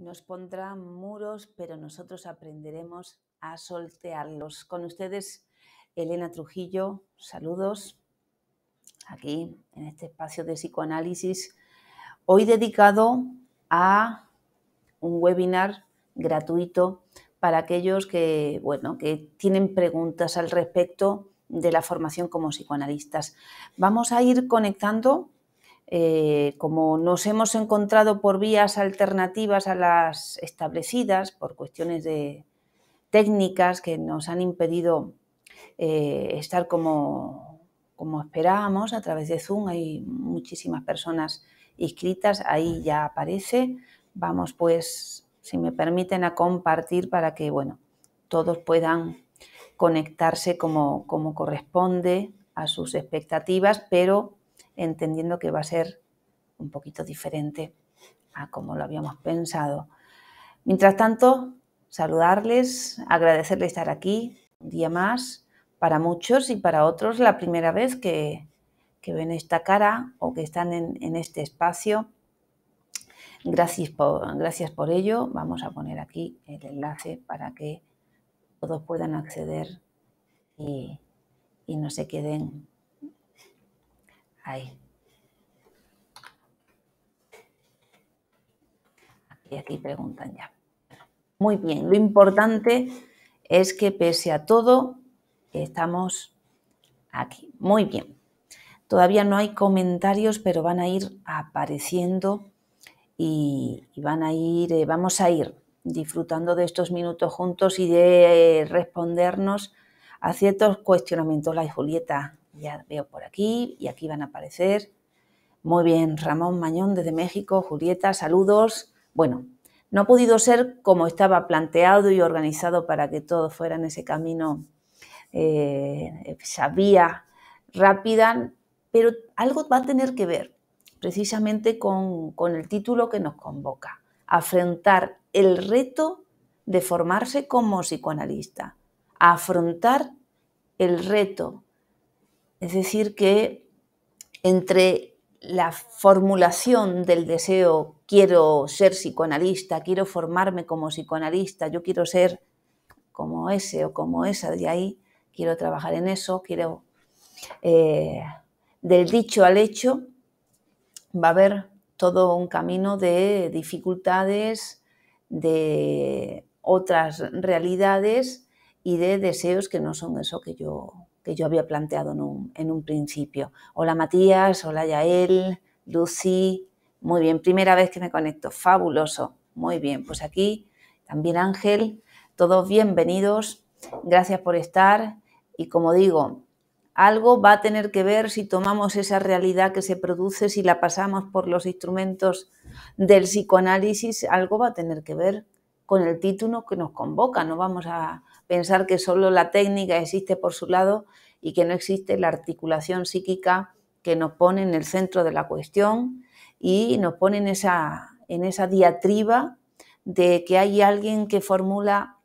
Nos pondrán muros, pero nosotros aprenderemos a soltearlos. Con ustedes, Elena Trujillo, saludos aquí en este espacio de psicoanálisis, hoy dedicado a un webinar gratuito para aquellos que, bueno, que tienen preguntas al respecto de la formación como psicoanalistas. Vamos a ir conectando eh, como nos hemos encontrado por vías alternativas a las establecidas, por cuestiones de técnicas que nos han impedido eh, estar como, esperábamos a través de Zoom, hay muchísimas personas inscritas, ahí ya aparece. Vamos pues, si me permiten, a compartir para que, bueno, todos puedan conectarse como, como corresponde a sus expectativas, pero entendiendo que va a ser un poquito diferente a como lo habíamos pensado. Mientras tanto, saludarles, agradecerles estar aquí un día más. Para muchos y para otros, la primera vez que, ven esta cara o que están en, este espacio. Gracias por, gracias por ello. Vamos a poner aquí el enlace para que todos puedan acceder y, y no se queden Ahí. Y aquí preguntan ya. Muy bien, lo importante es que pese a todo, estamos aquí. Muy bien. Todavía no hay comentarios, pero van a ir apareciendo y, van a ir, eh, vamos a ir disfrutando de estos minutos juntos y de eh, respondernos a ciertos cuestionamientos. La Julieta, ya veo por aquí y aquí van a aparecer. Muy bien, Ramón Mañón desde México, Julieta, saludos. Bueno, no ha podido ser como estaba planteado y organizado para que todo fuera en ese camino, eh, sabía, rápida, pero algo va a tener que ver precisamente con, con el título que nos convoca, afrontar el reto de formarse como psicoanalista, afrontar el reto es decir, que entre la formulación del deseo, quiero ser psicoanalista, quiero formarme como psicoanalista, yo quiero ser como ese o como esa, de ahí quiero trabajar en eso, quiero... Eh, del dicho al hecho va a haber todo un camino de dificultades, de otras realidades y de deseos que no son eso que yo yo había planteado en un, en un principio. Hola Matías, hola Yael, Lucy, muy bien, primera vez que me conecto, fabuloso, muy bien, pues aquí también Ángel, todos bienvenidos, gracias por estar y como digo, algo va a tener que ver si tomamos esa realidad que se produce, si la pasamos por los instrumentos del psicoanálisis, algo va a tener que ver con el título que nos convoca, no vamos a, pensar que solo la técnica existe por su lado y que no existe la articulación psíquica que nos pone en el centro de la cuestión y nos pone en esa, diatriba de que hay alguien que formula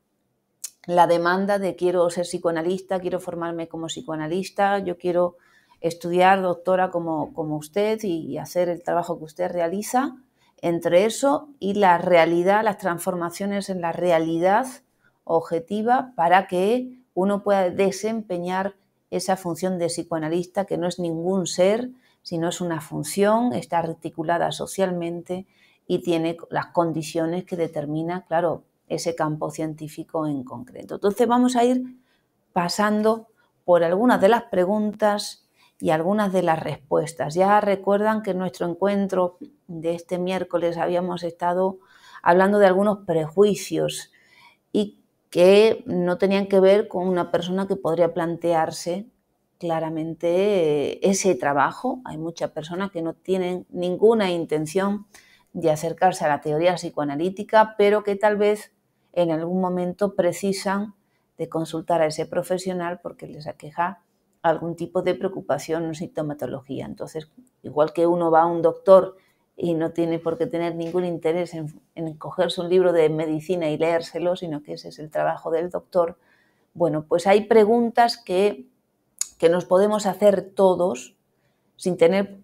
la demanda de quiero ser psicoanalista, quiero formarme como psicoanalista, yo quiero estudiar doctora como, como usted y hacer el trabajo que usted realiza, entre eso y la realidad, las transformaciones en la realidad objetiva para que uno pueda desempeñar esa función de psicoanalista que no es ningún ser, sino es una función, está articulada socialmente y tiene las condiciones que determina, claro, ese campo científico en concreto. Entonces vamos a ir pasando por algunas de las preguntas y algunas de las respuestas. Ya recuerdan que en nuestro encuentro de este miércoles habíamos estado hablando de algunos prejuicios y que no tenían que ver con una persona que podría plantearse claramente eh, ese trabajo. Hay muchas personas que no tienen ninguna intención de acercarse a la teoría psicoanalítica, pero que tal vez en algún momento precisan de consultar a ese profesional porque les aqueja algún tipo de preocupación o sintomatología. Entonces, igual que uno va a un doctor y no tiene por qué tener ningún interés en, en, cogerse un libro de medicina y leérselo, sino que ese es el trabajo del doctor. Bueno, pues hay preguntas que, que nos podemos hacer todos sin tener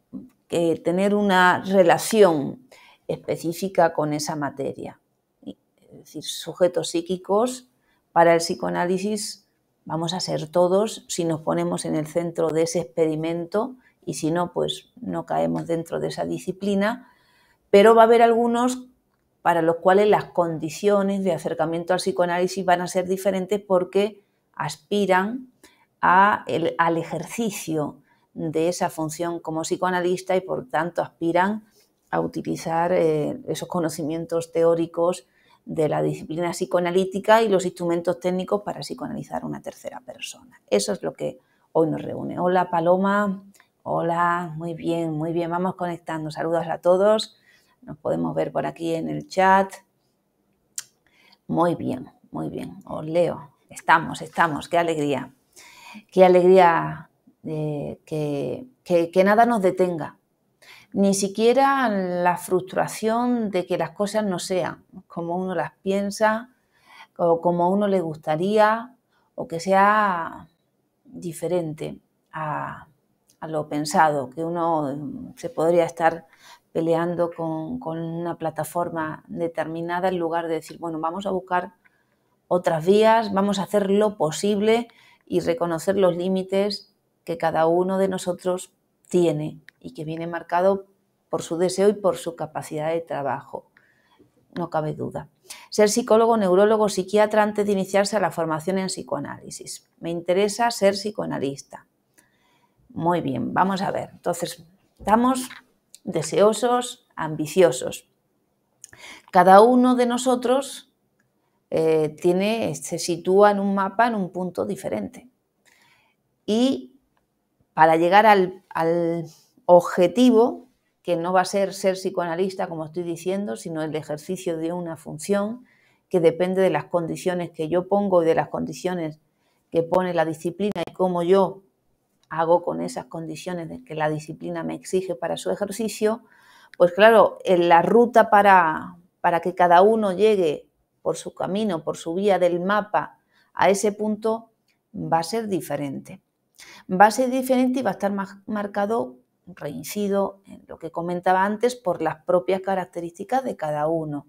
que tener una relación específica con esa materia. Es decir, sujetos psíquicos para el psicoanálisis vamos a ser todos si nos ponemos en el centro de ese experimento y si no, pues no caemos dentro de esa disciplina, pero va a haber algunos para los cuales las condiciones de acercamiento al psicoanálisis van a ser diferentes porque aspiran al ejercicio de esa función como psicoanalista y por tanto aspiran a utilizar eh, esos conocimientos teóricos de la disciplina psicoanalítica y los instrumentos técnicos para psicoanalizar a una tercera persona. Eso es lo que hoy nos reúne. Hola Paloma. Hola, muy bien, muy bien, vamos conectando. Saludos a todos. Nos podemos ver por aquí en el chat. Muy bien, muy bien. Os oh, leo. Estamos, estamos. Qué alegría. Qué alegría eh, que, que nada nos detenga. Ni siquiera la frustración de que las cosas no sean como uno las piensa o como a uno le gustaría o que sea diferente a a lo pensado, que uno mm, se podría estar peleando con, una plataforma determinada en lugar de decir, bueno, vamos a buscar otras vías, vamos a hacer lo posible y reconocer los límites que cada uno de nosotros tiene y que viene marcado por su deseo y por su capacidad de trabajo. No cabe duda. Ser psicólogo, neurólogo, psiquiatra antes de iniciarse a la formación en psicoanálisis. Me interesa ser psicoanalista. Muy bien, vamos a ver. Entonces, estamos deseosos, ambiciosos. Cada uno de nosotros eh, tiene, se sitúa en un mapa en un punto diferente. Y para llegar al, al objetivo, que no va a ser ser psicoanalista, como estoy diciendo, sino el ejercicio de una función que depende de las condiciones que yo pongo y de las condiciones que pone la disciplina y cómo yo hago con esas condiciones de que la disciplina me exige para su ejercicio, pues claro, en eh, la ruta para, para que cada uno llegue por su camino, por su vía del mapa a ese punto, va a ser diferente. Va a ser diferente y va a estar más marcado, reincido en lo que comentaba antes, por las propias características de cada uno.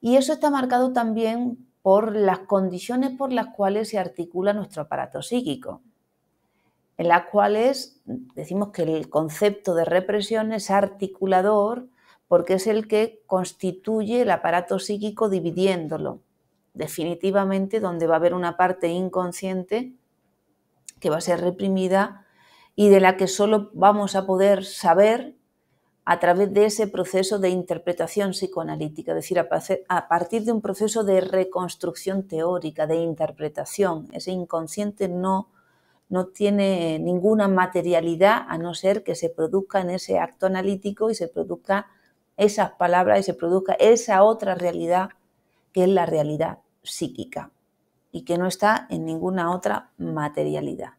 Y eso está marcado también por las condiciones por las cuales se articula nuestro aparato psíquico en las cuales decimos que el concepto de represión es articulador porque es el que constituye el aparato psíquico dividiéndolo. Definitivamente donde va a haber una parte inconsciente que va a ser reprimida y de la que solo vamos a poder saber a través de ese proceso de interpretación psicoanalítica, es decir, a partir de un proceso de reconstrucción teórica, de interpretación. Ese inconsciente no no tiene ninguna materialidad a no ser que se produzca en ese acto analítico y se produzca esas palabras y se produzca esa otra realidad que es la realidad psíquica y que no está en ninguna otra materialidad.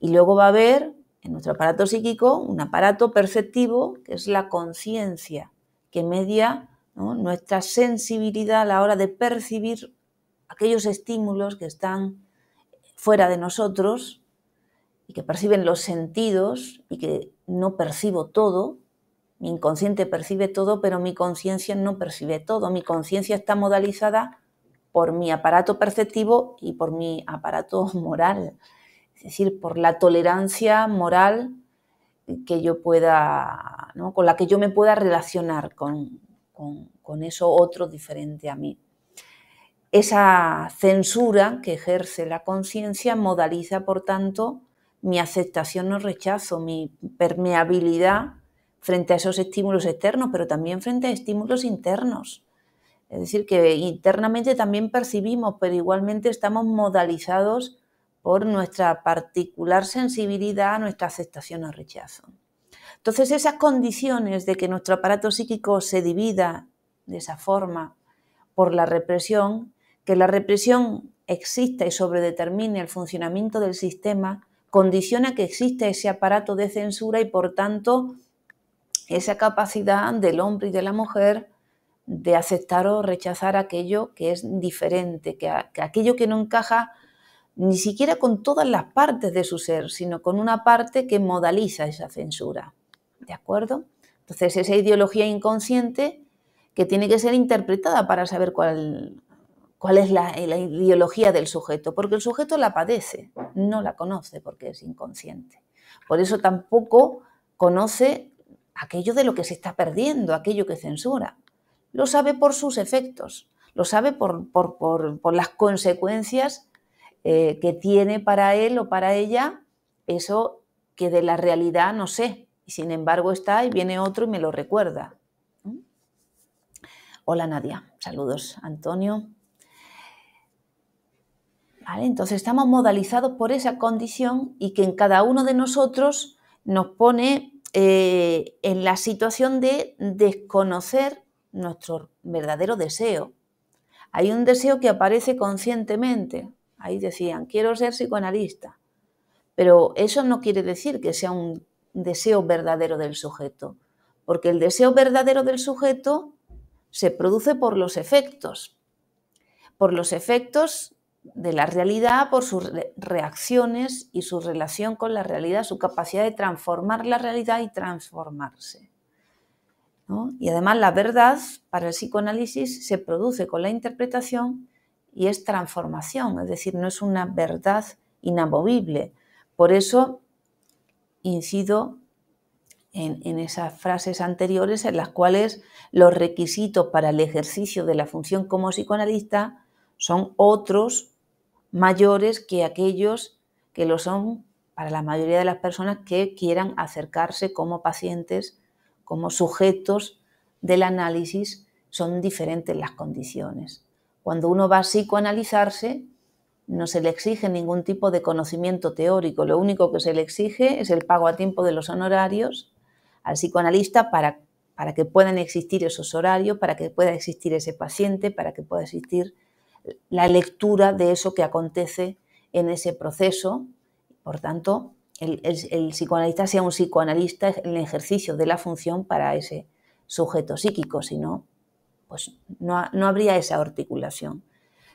Y luego va a haber en nuestro aparato psíquico un aparato perceptivo que es la conciencia que media nuestra sensibilidad a la hora de percibir aquellos estímulos que están fuera de nosotros y que perciben los sentidos y que no percibo todo. Mi inconsciente percibe todo, pero mi conciencia no percibe todo. Mi conciencia está modalizada por mi aparato perceptivo y por mi aparato moral, es decir, por la tolerancia moral que yo pueda, con la que yo me pueda relacionar con eso otro diferente a mí. Esa censura que ejerce la conciencia modaliza, por tanto, mi aceptación no rechazo, mi permeabilidad frente a esos estímulos externos, pero también frente a estímulos internos. Es decir, que internamente también percibimos, pero igualmente estamos modalizados por nuestra particular sensibilidad, ...a nuestra aceptación o rechazo. Entonces, esas condiciones de que nuestro aparato psíquico se divida de esa forma por la represión, que la represión exista y sobredetermine el funcionamiento del sistema, condiciona que exista ese aparato de censura y por tanto esa capacidad del hombre y de la mujer de aceptar o rechazar aquello que es diferente, aquello que no encaja ni siquiera con todas las partes de su ser, sino con una parte que modaliza esa censura. ¿De acuerdo? Entonces, esa ideología inconsciente que tiene que ser interpretada para saber cuál, cuál es eh, la, ideología del sujeto, porque el sujeto la padece, no la conoce porque es inconsciente. Por eso tampoco conoce aquello de lo que se está perdiendo, aquello que censura. Lo sabe por sus efectos, lo sabe por, las consecuencias eh, que tiene para él o para ella eso que de la realidad no sé. Y sin embargo está y viene otro y me lo recuerda. Hola Nadia, saludos Antonio. Entonces estamos modalizados por esa condición y que en cada uno de nosotros nos pone eh, en la situación de desconocer nuestro verdadero deseo. Hay un deseo que aparece conscientemente. Ahí decían, quiero ser psicoanalista. Pero eso no quiere decir que sea un deseo verdadero del sujeto, porque el deseo verdadero del sujeto se produce por los efectos, por los efectos de la realidad por sus reacciones y su relación con la realidad, su capacidad de transformar la realidad y transformarse. Y además la verdad para el psicoanálisis se produce con la interpretación y es transformación, es decir, no es una verdad inamovible. Por eso incido en, esas frases anteriores en las cuales los requisitos para el ejercicio de la función como psicoanalista son otros mayores que aquellos que lo son para la mayoría de las personas que quieran acercarse como pacientes, como sujetos del análisis, son diferentes las condiciones. Cuando uno va a psicoanalizarse, no se le exige ningún tipo de conocimiento teórico, lo único que se le exige es el pago a tiempo de los honorarios al psicoanalista para, para que puedan existir esos horarios, para que pueda existir ese paciente, para que pueda existir la lectura de eso que acontece en ese proceso. Por tanto, el, psicoanalista sea un psicoanalista en el ejercicio de la función para ese sujeto psíquico, si no, pues no, no habría esa articulación.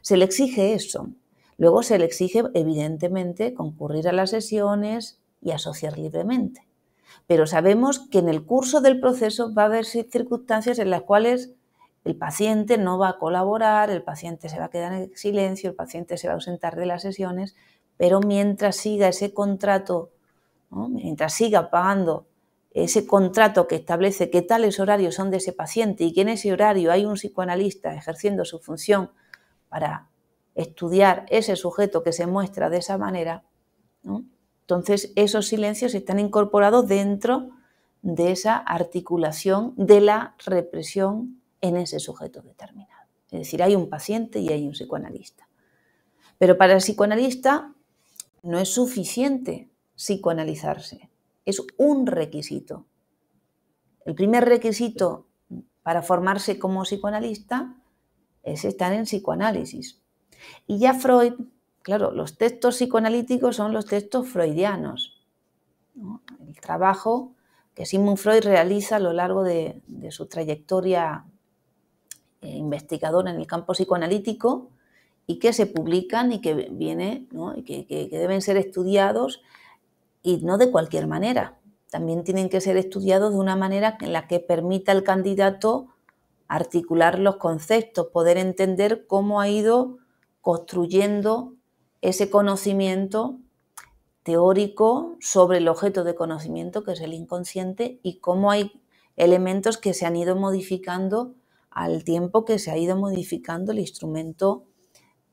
Se le exige eso. Luego se le exige, evidentemente, concurrir a las sesiones y asociar libremente. Pero sabemos que en el curso del proceso va a haber circunstancias en las cuales el paciente no va a colaborar, el paciente se va a quedar en silencio, el paciente se va a ausentar de las sesiones, pero mientras siga ese contrato, mientras siga pagando ese contrato que establece qué tales horarios son de ese paciente y que en ese horario hay un psicoanalista ejerciendo su función para estudiar ese sujeto que se muestra de esa manera, entonces esos silencios están incorporados dentro de esa articulación de la represión en ese sujeto determinado. Es decir, hay un paciente y hay un psicoanalista. Pero para el psicoanalista no es suficiente psicoanalizarse, es un requisito. El primer requisito para formarse como psicoanalista es estar en psicoanálisis. Y ya Freud, claro, los textos psicoanalíticos son los textos freudianos. El trabajo que Sigmund Freud realiza a lo largo de, de su trayectoria eh, investigador en el campo psicoanalítico y que se publican y que, viene, y que, que deben ser estudiados y no de cualquier manera. También tienen que ser estudiados de una manera en la que permita al candidato articular los conceptos, poder entender cómo ha ido construyendo ese conocimiento teórico sobre el objeto de conocimiento que es el inconsciente y cómo hay elementos que se han ido modificando al tiempo que se ha ido modificando el instrumento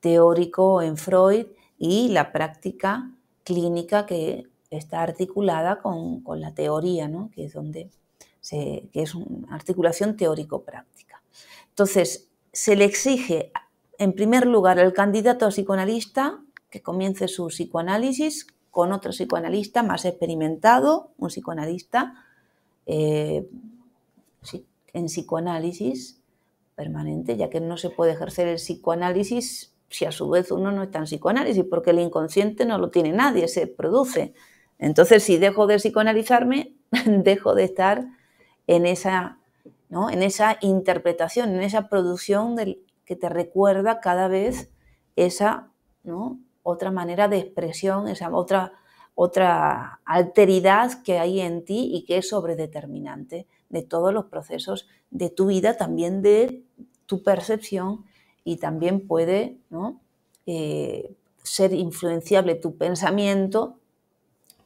teórico en Freud y la práctica clínica que está articulada con, la teoría, ¿no? que es donde es una articulación teórico-práctica. Entonces, se le exige, en primer lugar, al candidato a psicoanalista que comience su psicoanálisis con otro psicoanalista más experimentado, un psicoanalista eh, en psicoanálisis permanente, ya que no se puede ejercer el psicoanálisis si a su vez uno no está en psicoanálisis, porque el inconsciente no lo tiene nadie, se produce. Entonces, si dejo de psicoanalizarme, dejo de estar en esa, en esa interpretación, en esa producción del, que te recuerda cada vez esa otra manera de expresión, esa otra, otra alteridad que hay en ti y que es sobredeterminante de todos los procesos de tu vida, también de tu percepción y también puede eh, ser influenciable tu pensamiento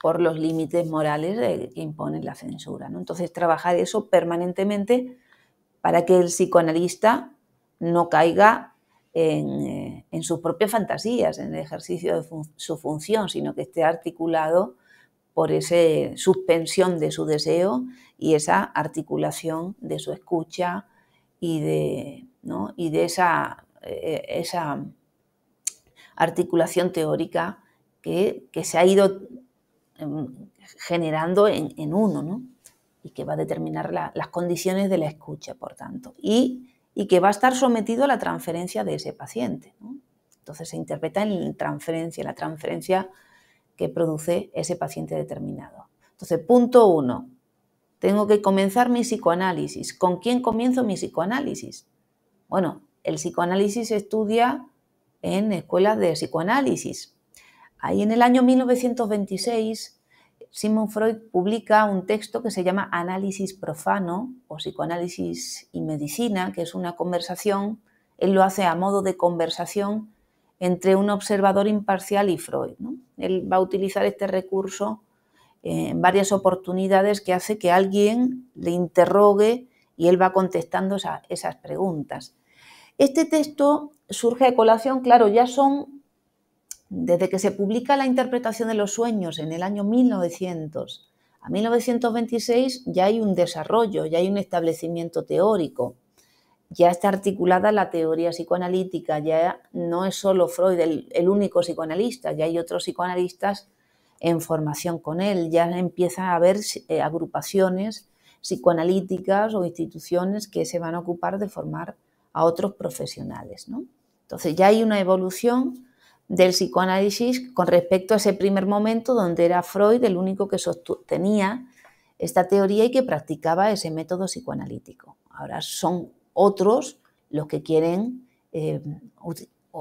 por los límites morales que impone la censura. ¿no? Entonces, trabajar eso permanentemente para que el psicoanalista no caiga en, eh, sus propias fantasías, en el ejercicio de su función, sino que esté articulado por esa suspensión de su deseo y esa articulación de su escucha y de, y de esa, eh, eh, esa articulación teórica que, se ha ido em, generando en, uno, y que va a determinar las condiciones de la escucha, por tanto, y, que va a estar sometido a la transferencia de ese paciente. Entonces se interpreta en transferencia, la transferencia que produce ese paciente determinado. Entonces, punto uno, tengo que comenzar mi psicoanálisis. ¿Con quién comienzo mi psicoanálisis? Bueno, el psicoanálisis se estudia en escuelas de psicoanálisis. Ahí en el año 1926, Simon Freud publica un texto que se llama Análisis profano o Psicoanálisis y Medicina, que es una conversación, él lo hace a modo de conversación entre un observador imparcial y Freud. Él va a utilizar este recurso en varias oportunidades que hace que alguien le interrogue y él va contestando esas preguntas. Este texto surge de colación, claro, ya son, desde que se publica la interpretación de los sueños en el año 1900 a 1926 ya hay un desarrollo, ya hay un establecimiento teórico, ya está articulada la teoría psicoanalítica, ya no es solo Freud el único psicoanalista, ya hay otros psicoanalistas en formación con él. Ya empiezan a haber eh, agrupaciones psicoanalíticas o instituciones que se van a ocupar de formar a otros profesionales. ¿no? Entonces ya hay una evolución del psicoanálisis con respecto a ese primer momento donde era Freud el único que sostenía esta teoría y que practicaba ese método psicoanalítico. Ahora son otros los que quieren eh,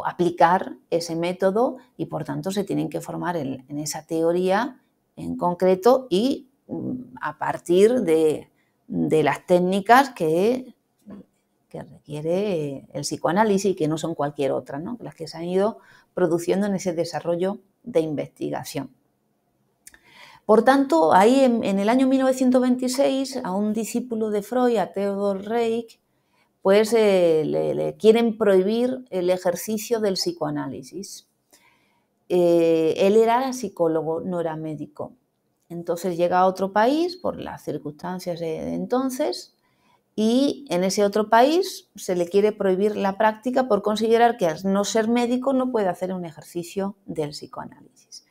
aplicar ese método y por tanto se tienen que formar en, esa teoría en concreto y mm, a partir de, las técnicas que, que, requiere el psicoanálisis, y que no son cualquier otra, ¿no? las que se han ido produciendo en ese desarrollo de investigación. Por tanto, ahí en, en el año 1926, a un discípulo de Freud, a Theodor Reich, pues eh, le, quieren prohibir el ejercicio del psicoanálisis. Eh, él era psicólogo, no era médico. Entonces llega a otro país por las circunstancias de entonces y en ese otro país se le quiere prohibir la práctica por considerar que al no ser médico no puede hacer un ejercicio del psicoanálisis.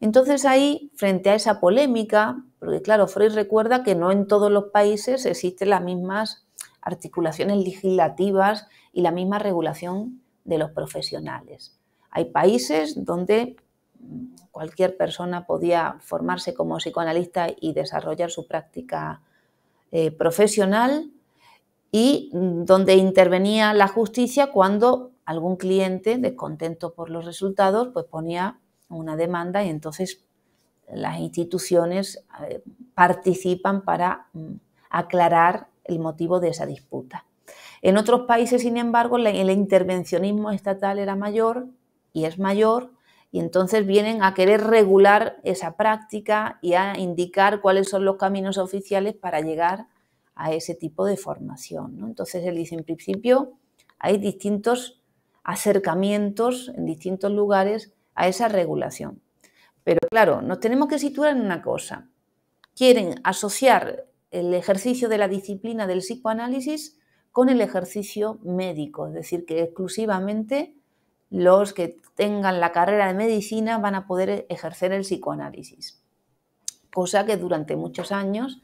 Entonces ahí, frente a esa polémica, porque claro, Freud recuerda que no en todos los países existen las mismas articulaciones legislativas y la misma regulación de los profesionales. Hay países donde cualquier persona podía formarse como psicoanalista y desarrollar su práctica eh, profesional y donde intervenía la justicia cuando algún cliente, descontento por los resultados, pues ponía una demanda y entonces las instituciones eh, participan para mm, aclarar el motivo de esa disputa. En otros países, sin embargo, el intervencionismo estatal era mayor y es mayor, y entonces vienen a querer regular esa práctica y a indicar cuáles son los caminos oficiales para llegar a ese tipo de formación. Entonces él dice, en principio, hay distintos acercamientos en distintos lugares a esa regulación. Pero claro, nos tenemos que situar en una cosa. Quieren asociar el ejercicio de la disciplina del psicoanálisis con el ejercicio médico, es decir, que exclusivamente los que tengan la carrera de medicina van a poder ejercer el psicoanálisis, cosa que durante muchos años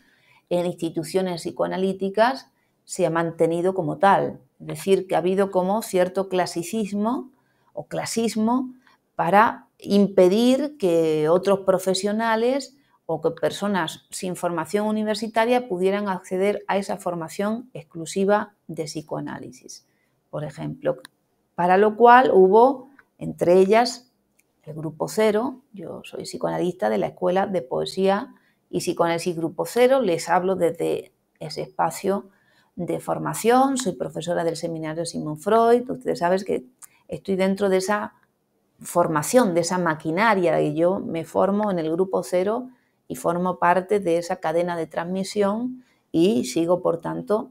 en instituciones psicoanalíticas se ha mantenido como tal, es decir, que ha habido como cierto clasicismo o clasismo para impedir que otros profesionales o que personas sin formación universitaria pudieran acceder a esa formación exclusiva de psicoanálisis, por ejemplo. Para lo cual hubo, entre ellas, el Grupo Cero, yo soy psicoanalista de la Escuela de Poesía y Psicoanálisis Grupo Cero, les hablo desde ese espacio de formación, soy profesora del seminario Simon Freud, ustedes saben que estoy dentro de esa formación, de esa maquinaria, y yo me formo en el Grupo Cero y formo parte de esa cadena de transmisión y sigo, por tanto,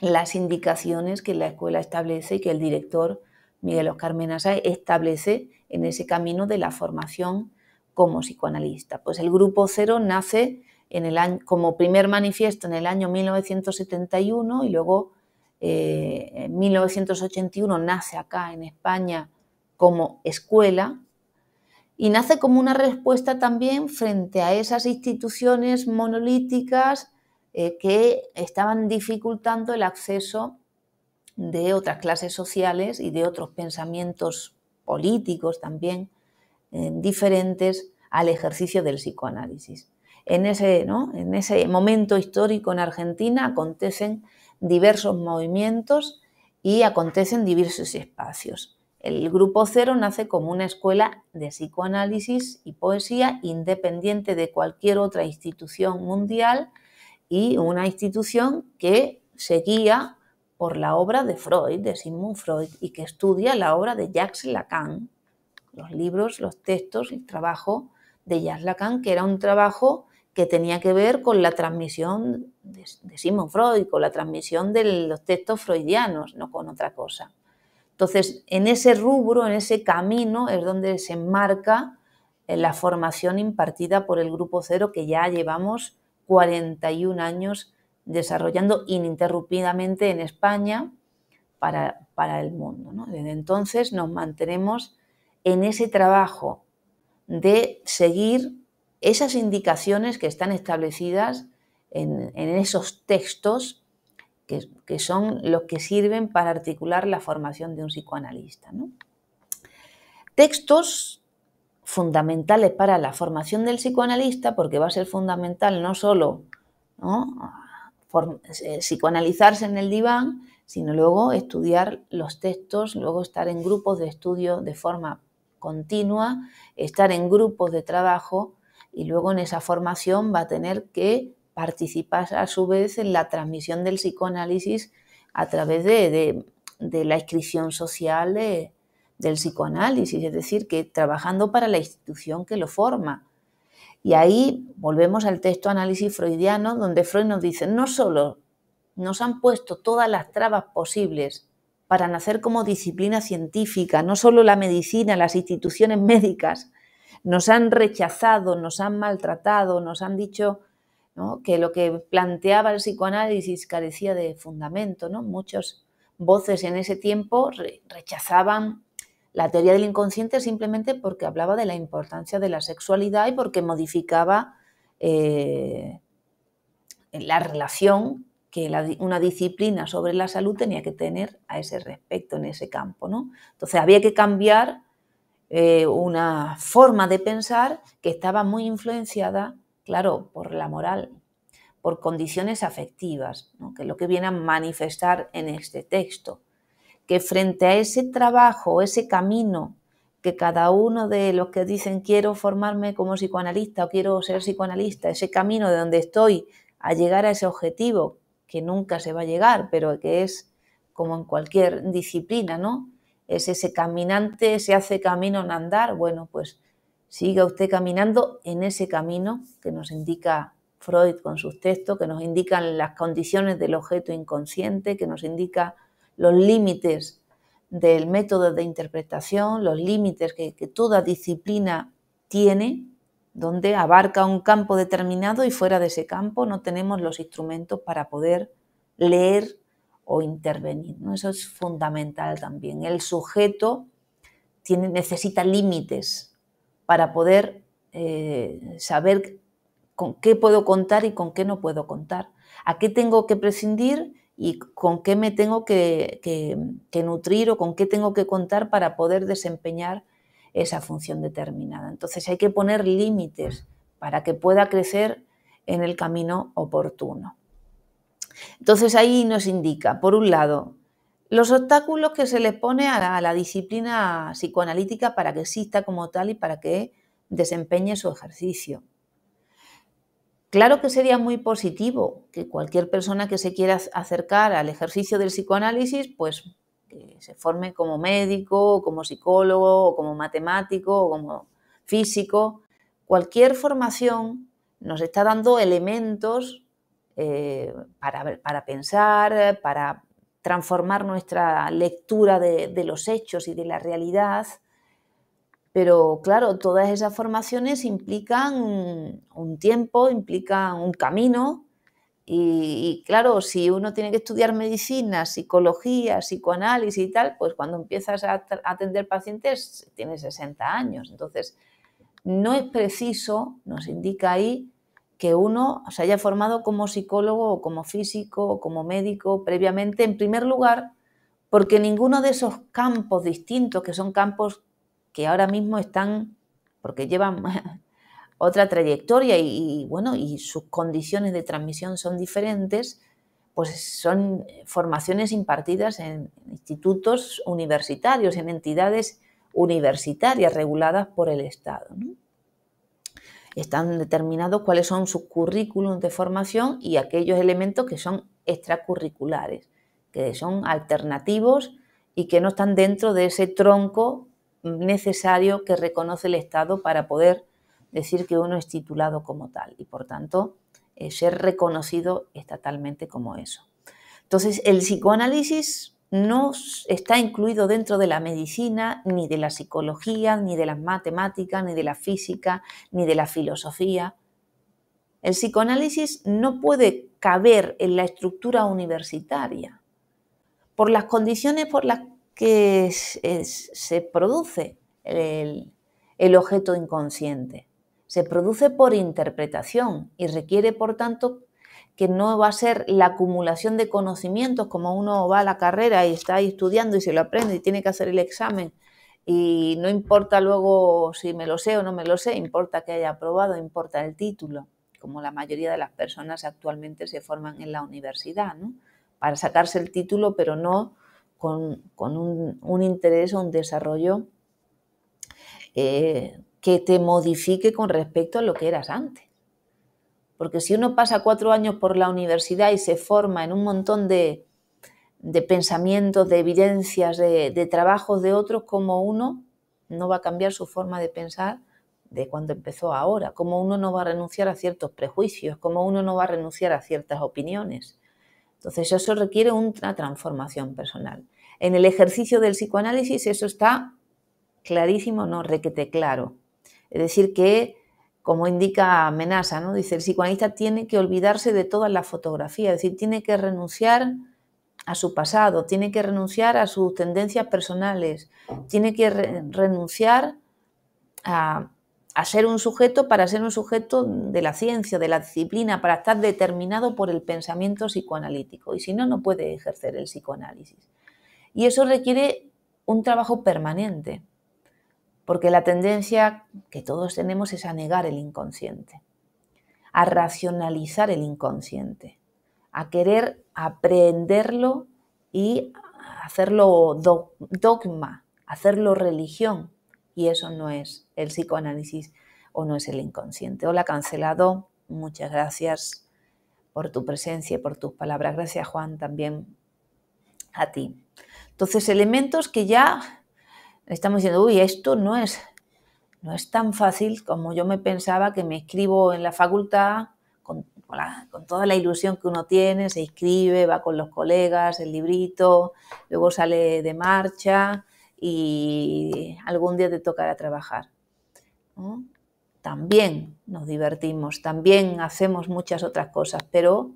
las indicaciones que la escuela establece y que el director Miguel Oscar Menasa establece en ese camino de la formación como psicoanalista. Pues el grupo cero nace en el como primer manifiesto en el año 1971 y luego eh, en 1981 nace acá en España como escuela y nace como una respuesta también frente a esas instituciones monolíticas eh, que estaban dificultando el acceso de otras clases sociales y de otros pensamientos políticos también eh, diferentes al ejercicio del psicoanálisis. en ese momento histórico en Argentina acontecen diversos movimientos y acontecen diversos espacios. El Grupo Cero nace como una escuela de psicoanálisis y poesía independiente de cualquier otra institución mundial y una institución que se guía por la obra de Freud, de Sigmund Freud, y que estudia la obra de Jacques Lacan, los libros, los textos, el trabajo de Jacques Lacan, que era un trabajo que tenía que ver con la transmisión de, Sigmund Freud, con la transmisión de los textos freudianos, no con otra cosa. Entonces, en ese rubro, en ese camino, es donde se enmarca eh, la formación impartida por el Grupo Cero, que ya llevamos 41 años desarrollando ininterrumpidamente en España para, el mundo. Desde entonces nos mantenemos en ese trabajo de seguir esas indicaciones que están establecidas en esos textos que, son los que sirven para articular la formación de un psicoanalista. ¿no? Textos fundamentales para la formación del psicoanalista, porque va a ser fundamental no solo eh, psicoanalizarse en el diván, sino luego estudiar los textos, luego estar en grupos de estudio de forma continua, estar en grupos de trabajo y luego en esa formación va a tener que participas a su vez en la transmisión del psicoanálisis a través de, la inscripción social del psicoanálisis, es decir, que trabajando para la institución que lo forma. Y ahí volvemos al texto análisis freudiano, donde Freud nos dice, no solo nos han puesto todas las trabas posibles para nacer como disciplina científica, no solo la medicina, las instituciones médicas, nos han rechazado, nos han maltratado, nos han dicho que lo que planteaba el psicoanálisis carecía de fundamento. Muchas voces en ese tiempo rechazaban la teoría del inconsciente simplemente porque hablaba de la importancia de la sexualidad y porque modificaba eh, la relación que una disciplina sobre la salud tenía que tener a ese respecto en ese campo. Entonces había que cambiar eh, una forma de pensar que estaba muy influenciada claro, por la moral, por condiciones afectivas, que es lo que viene a manifestar en este texto, que frente a ese trabajo, ese camino que cada uno de los que dicen quiero formarme como psicoanalista o quiero ser psicoanalista, ese camino de donde estoy a llegar a ese objetivo, que nunca se va a llegar, pero que es como en cualquier disciplina, ¿no? Es ese caminante, se hace camino en andar, bueno, pues siga usted caminando en ese camino que nos indica Freud con sus textos, que nos indican las condiciones del objeto inconsciente, que nos indica los límites del método de interpretación, los límites que, toda disciplina tiene, donde abarca un campo determinado y fuera de ese campo no tenemos los instrumentos para poder leer o intervenir. Eso es fundamental también. El sujeto tiene, necesita límites, para poder eh, saber con qué puedo contar y con qué no puedo contar, a qué tengo que prescindir y con qué me tengo que, que nutrir o con qué tengo que contar para poder desempeñar esa función determinada. Entonces hay que poner límites para que pueda crecer en el camino oportuno. Entonces ahí nos indica, por un lado, los obstáculos que se le pone a la, disciplina psicoanalítica para que exista como tal y para que desempeñe su ejercicio. Claro que sería muy positivo que cualquier persona que se quiera acercar al ejercicio del psicoanálisis, pues que se forme como médico, como psicólogo, como matemático, como físico. Cualquier formación nos está dando elementos eh, para pensar, para transformar nuestra lectura de, los hechos y de la realidad, pero claro, todas esas formaciones implican un tiempo, implican un camino. Y, y, claro, si uno tiene que estudiar medicina, psicología, psicoanálisis y tal, pues cuando empiezas a atender pacientes tienes 60 años. Entonces, no es preciso, nos indica ahí, que uno se haya formado como psicólogo o como físico o como médico previamente, en primer lugar, porque ninguno de esos campos distintos, que son campos que ahora mismo están, porque llevan otra trayectoria y, bueno, y sus condiciones de transmisión son diferentes, pues son formaciones impartidas en institutos universitarios, en entidades universitarias reguladas por el Estado. Están determinados cuáles son sus currículums de formación y aquellos elementos que son extracurriculares, que son alternativos y que no están dentro de ese tronco necesario que reconoce el Estado para poder decir que uno es titulado como tal y por tanto eh, ser reconocido estatalmente como eso. Entonces, el psicoanálisis no está incluido dentro de la medicina, ni de la psicología, ni de las matemáticas, ni de la física, ni de la filosofía. El psicoanálisis no puede caber en la estructura universitaria por las condiciones por las que se produce el, el objeto inconsciente. Se produce por interpretación y requiere, por tanto, que no va a ser la acumulación de conocimientos como uno va a la carrera y está ahí estudiando y se lo aprende y tiene que hacer el examen y no importa luego si me lo sé o no me lo sé, importa que haya aprobado, importa el título, como la mayoría de las personas actualmente se forman en la universidad, ¿no? para sacarse el título, pero no con, un, interés o un desarrollo eh, que te modifique con respecto a lo que eras antes. Porque si uno pasa cuatro años por la universidad y se forma en un montón de, pensamientos, de evidencias, de, de trabajos de otros como uno, no va a cambiar su forma de pensar de cuando empezó ahora, como uno no va a renunciar a ciertos prejuicios, como uno no va a renunciar a ciertas opiniones. Entonces eso requiere una transformación personal. En el ejercicio del psicoanálisis eso está clarísimo, no requete claro. Es decir, que como indica Amenaza, ¿no? dice, el psicoanalista tiene que olvidarse de todas las fotografía, es decir, tiene que renunciar a su pasado, tiene que renunciar a sus tendencias personales, tiene que renunciar a, a ser un sujeto para ser un sujeto de la ciencia, de la disciplina, para estar determinado por el pensamiento psicoanalítico. Y si no, no puede ejercer el psicoanálisis. Y eso requiere un trabajo permanente porque la tendencia que todos tenemos es a negar el inconsciente, a racionalizar el inconsciente, a querer aprenderlo y hacerlo dogma, hacerlo religión. Y eso no es el psicoanálisis o no es el inconsciente. Hola, cancelado. Muchas gracias por tu presencia y por tus palabras. Gracias, Juan, también a ti. Entonces, elementos que ya estamos diciendo, uy, esto no es, no es tan fácil como yo me pensaba que me escribo en la facultad con, toda la ilusión que uno tiene, se inscribe, va con los colegas, el librito, luego sale de marcha y algún día te tocará trabajar. También nos divertimos, también hacemos muchas otras cosas, pero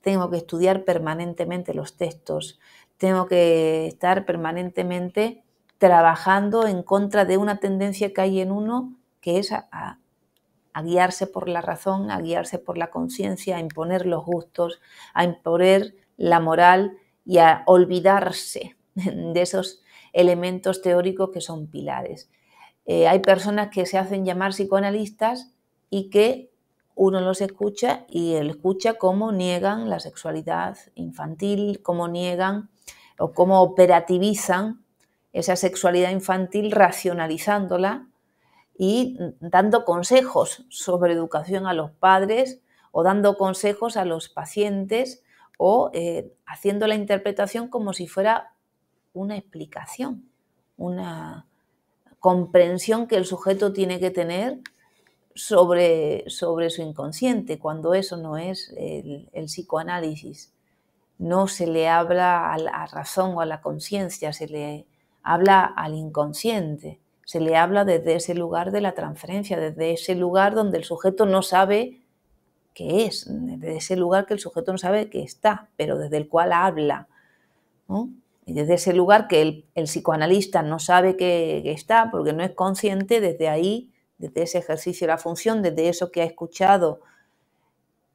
tengo que estudiar permanentemente los textos, tengo que estar permanentemente trabajando en contra de una tendencia que hay en uno, que es a, guiarse por la razón, a guiarse por la conciencia, a imponer los gustos, a imponer la moral y a olvidarse de esos elementos teóricos que son pilares. Eh, hay personas que se hacen llamar psicoanalistas y que uno los escucha y él escucha cómo niegan la sexualidad infantil, cómo niegan o cómo operativizan esa sexualidad infantil racionalizándola y dando consejos sobre educación a los padres o dando consejos a los pacientes o eh, haciendo la interpretación como si fuera una explicación, una comprensión que el sujeto tiene que tener sobre, sobre su inconsciente, cuando eso no es el, el psicoanálisis. No se le habla a la razón o a la conciencia, se le habla al inconsciente, se le habla desde ese lugar de la transferencia, desde ese lugar donde el sujeto no sabe qué es, desde ese lugar que el sujeto no sabe que está, pero desde el cual habla. Y desde ese lugar que el, psicoanalista no sabe qué está, porque no es consciente, desde ahí, desde ese ejercicio de la función, desde eso que ha escuchado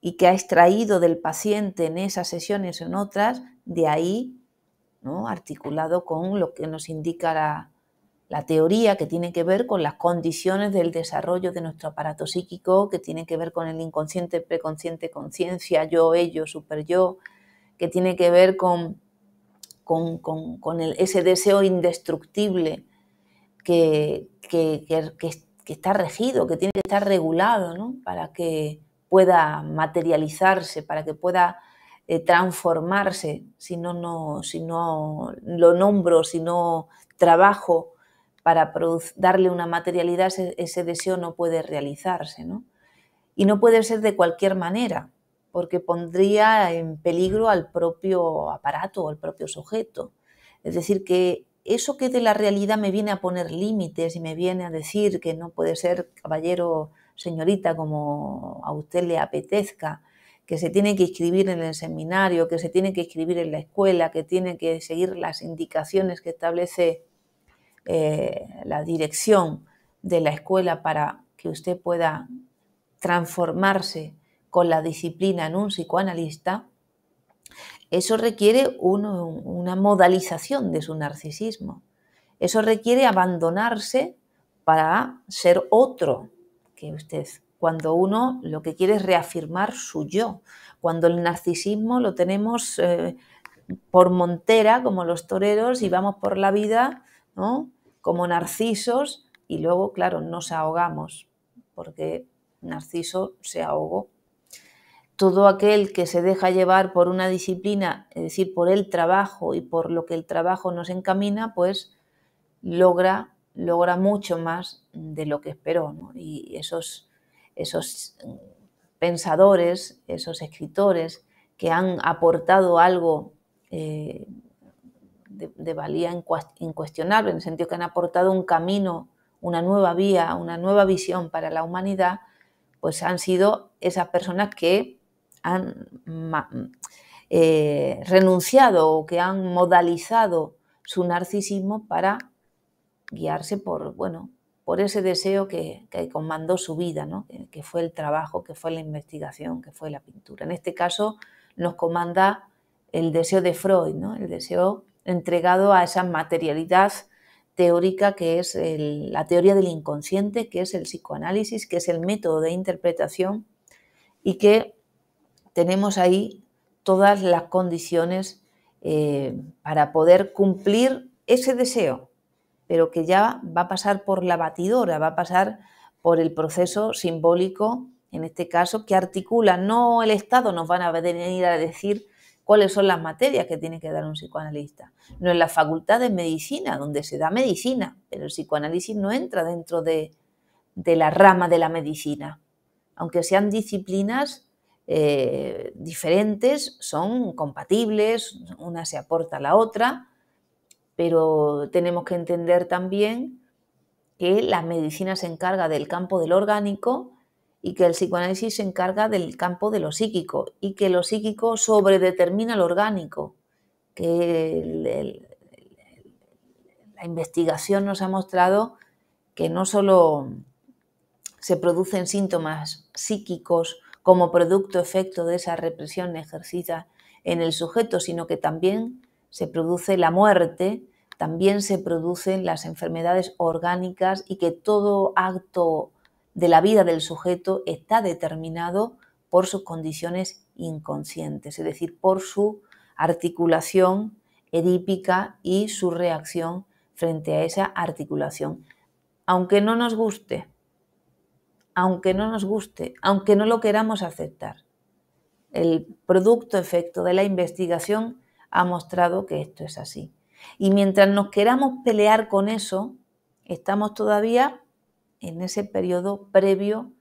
y que ha extraído del paciente en esas sesiones o en otras, de ahí articulado con lo que nos indica la, teoría que tiene que ver con las condiciones del desarrollo de nuestro aparato psíquico, que tiene que ver con el inconsciente, preconsciente, conciencia, yo, ello, super yo, que tiene que ver con, con, ese deseo indestructible que, está regido, que tiene que estar regulado, para que pueda materializarse, para que pueda transformarse, si no, no, si no lo nombro, si no trabajo para darle una materialidad, ese, deseo no puede realizarse. ¿no? Y no puede ser de cualquier manera, porque pondría en peligro al propio aparato o al propio sujeto. Es decir, que eso que de la realidad me viene a poner límites y me viene a decir que no puede ser caballero, señorita, como a usted le apetezca, que se tiene que inscribir en el seminario, que se tiene que inscribir en la escuela, que tiene que seguir las indicaciones que establece eh, la dirección de la escuela para que usted pueda transformarse con la disciplina en un psicoanalista, eso requiere una modalización de su narcisismo. Eso requiere abandonarse para ser otro que usted cuando uno lo que quiere es reafirmar su yo, cuando el narcisismo lo tenemos eh, por montera, como los toreros, y vamos por la vida como narcisos, y luego, claro, nos ahogamos, porque Narciso se ahogó. Todo aquel que se deja llevar por una disciplina, es decir, por el trabajo y por lo que el trabajo nos encamina, pues logra, logra mucho más de lo que esperó. Y eso es, esos mm, pensadores, esos escritores que han aportado algo eh, de, valía incuestionable, en el sentido que han aportado un camino, una nueva vía, una nueva visión para la humanidad, pues han sido esas personas que han mm, eh, renunciado o que han modalizado su narcisismo para guiarse por, bueno, por ese deseo que, comandó su vida, ¿no? que, fue el trabajo, que fue la investigación, que fue la pintura. En este caso nos comanda el deseo de Freud, ¿no? el deseo entregado a esa materialidad teórica que es la teoría del inconsciente, que es el psicoanálisis, que es el método de interpretación y que tenemos ahí todas las condiciones eh, para poder cumplir ese deseo, pero que ya va a pasar por la batidora, va a pasar por el proceso simbólico, en este caso, que articula, no el Estado nos van a venir a decir cuáles son las materias que tiene que dar un psicoanalista. No en la facultad de medicina, donde se da medicina, pero el psicoanálisis no entra dentro de, la rama de la medicina. Aunque sean disciplinas eh, diferentes, son compatibles, una se aporta a la otra, pero tenemos que entender también que la medicina se encarga del campo del orgánico y que el psicoanálisis se encarga del campo de lo psíquico y que lo psíquico sobredetermina lo orgánico, la investigación nos ha mostrado que no solo se producen síntomas psíquicos como producto efecto de esa represión ejercida en el sujeto, sino que también se produce la muerte también se producen las enfermedades orgánicas y que todo acto de la vida del sujeto está determinado por sus condiciones inconscientes, es decir, por su articulación edípica y su reacción frente a esa articulación. Aunque no nos guste, aunque no nos guste, aunque no lo queramos aceptar, el producto efecto de la investigación ha mostrado que esto es así. Y mientras nos queramos pelear con eso, estamos todavía en ese periodo previo